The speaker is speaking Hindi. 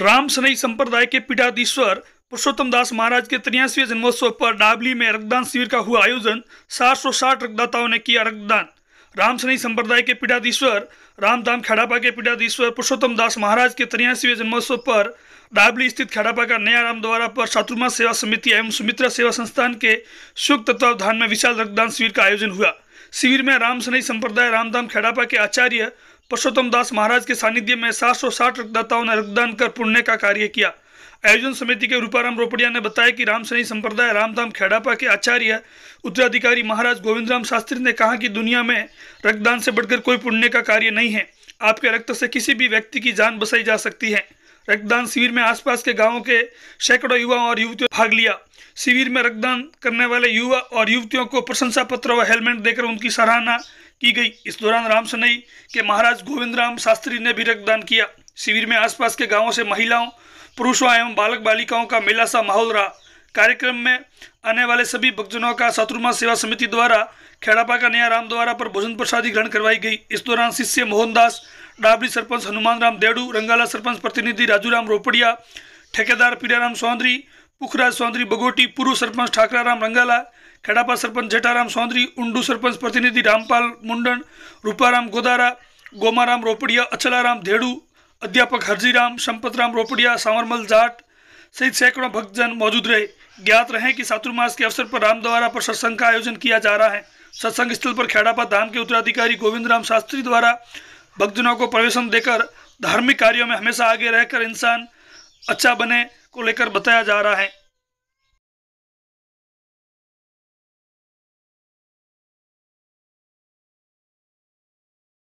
राम सनई संप्रदाय के पीठाधीश्वर पुरुषोत्तम दास महाराज के तिरासीवे जन्मोत्सव पर डाबली में रक्तदान शिविर का हुआ आयोजन 760 रक्तदाताओं ने किया रक्तदान राम सनई संप्रदाय के पीठाधीश्वर रामधाम खेड़ापा के पीठाधीश्वर पुरुषोत्तम दास महाराज के तिरासीवे जन्मोत्सव पर डाबली स्थित खेड़ापा का नया राम द्वारा पर शत्रुमा सेवा समिति एवं सुमित्रा सेवा संस्थान के शुभ तत्वावधान में विशाल रक्तदान शिविर का आयोजन हुआ शिविर में राम सनई संप्रदाय रामधाम खेड़ापा के आचार्य पुरुषोत्तम दास महाराज के सानिध्य में 760 रक्तदाताओं ने रक्तदान कर पुण्य का कार्य किया आयोजन समिति के रूपाराम रोपड़िया ने बताया कि राम सनी संप्रदाय रामधाम खेड़ापा के आचार्य उत्तराधिकारी महाराज राम शास्त्री ने कहा कि दुनिया में रक्तदान से बढ़कर कोई पुण्य का कार्य नहीं है आपके रक्त से किसी भी व्यक्ति की जान बसाई जा सकती है रक्तदान शिविर में आसपास के गांवों के सैकड़ों युवाओं और युवतियों भाग लिया शिविर में रक्तदान करने वाले युवा और युवतियों को प्रशंसा पत्र व हेलमेट देकर उनकी सराहना की गई इस दौरान राम सनई के महाराज गोविंद राम शास्त्री ने भी रक्तदान किया शिविर में आसपास के गांवों से महिलाओं पुरुषों एवं बालक बालिकाओं का मेला सा माहौल रहा कार्यक्रम में आने वाले सभी भक्तजनों का शत्रुमा सेवा समिति द्वारा खेड़ापा का नया राम द्वारा पर भोजन प्रसादी ग्रहण करवाई गई इस दौरान शिष्य मोहनदास डाबरी सरपंच हनुमान राम देडू रंगाला सरपंच प्रतिनिधि राजू राम रोपड़िया ठेकेदार पीड़ाराम सौंदरी पुखराज सौंदरी बगोटी पूर्व सरपंच ठाकराराम रंगाला खेड़ापा सरपंच जेठाराम सौंदरी उंडू सरपंच प्रतिनिधि रामपाल मुंडन रूपाराम गोदारा गोमाराम रोपड़िया अचलाराम धेड़ू अध्यापक हरजीराम संपतराम रोपड़िया सांवरमल जाट सहित सैकड़ों भक्तजन मौजूद रहे ज्ञात रहे कि सातुर्मास के अवसर पर राम द्वारा पर सत्संग का आयोजन किया जा रहा है सत्संग स्थल पर खेड़ापा धाम के उत्तराधिकारी गोविंद राम शास्त्री द्वारा भक्तजनों को प्रवेशन देकर धार्मिक कार्यों में हमेशा आगे रहकर इंसान अच्छा बने को लेकर बताया जा रहा है